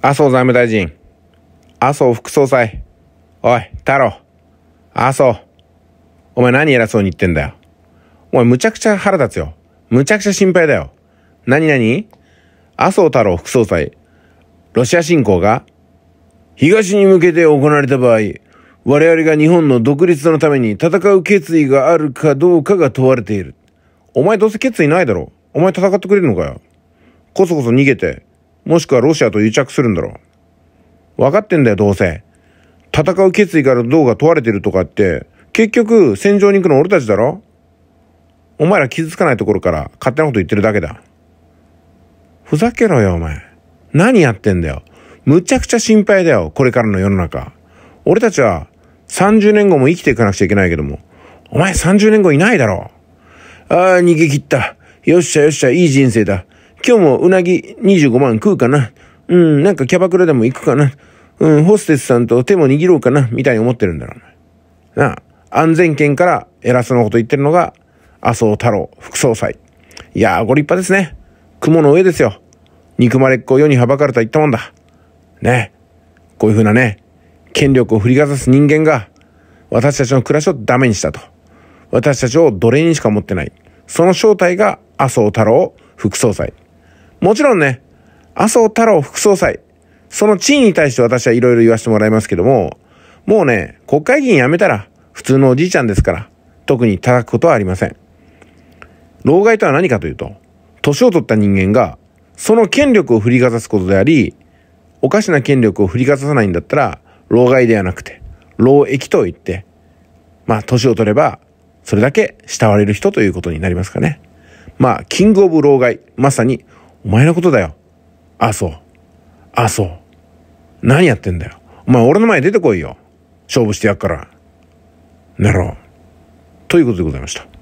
麻生財務大臣、麻生副総裁、おい、太郎、麻生、お前何偉そうに言ってんだよ。お前むちゃくちゃ腹立つよ。むちゃくちゃ心配だよ。何何麻生太郎副総裁、ロシア侵攻が東に向けて行われた場合、我々が日本の独立のために戦う決意があるかどうかが問われている。お前どうせ決意ないだろ。お前戦ってくれるのかよ。こそこそ逃げて、もしくはロシアと癒着するんだろう。分かってんだよ、どうせ。戦う決意からどうが問われてるとかって、結局戦場に行くの俺たちだろお前ら傷つかないところから勝手なこと言ってるだけだ。ふざけろよ、お前。何やってんだよ。むちゃくちゃ心配だよ、これからの世の中。俺たちは30年後も生きていかなくちゃいけないけども、お前30年後いないだろ。ああ、逃げ切った。よっしゃよっしゃ、いい人生だ。今日もうなぎ25万食うかな。うん、なんかキャバクラでも行くかな。うん、ホステスさんと手も握ろうかな、みたいに思ってるんだろう。なあ、安全圏から偉そうなこと言ってるのが、麻生太郎副総裁。いやー、ご立派ですね。雲の上ですよ。憎まれっ子世にはばかれた言ったもんだ。ねこういう風なね、権力を振りかざす人間が、私たちの暮らしをダメにしたと。私たちを奴隷にしか持ってない。その正体が麻生太郎副総裁。もちろんね、麻生太郎副総裁、その地位に対して私はいろいろ言わせてもらいますけども、もうね、国会議員辞めたら普通のおじいちゃんですから、特に叩くことはありません。老害とは何かというと、年を取った人間が、その権力を振りかざすことであり、おかしな権力を振りかざさないんだったら、老害ではなくて、老益と言って、まあ、年を取れば、それだけ慕われる人ということになりますかね。まあ、キングオブ老害、まさにお前のことだよ。あ、そう。あ、そう。何やってんだよ。お前俺の前出てこいよ。勝負してやっから。なろう。ということでございました。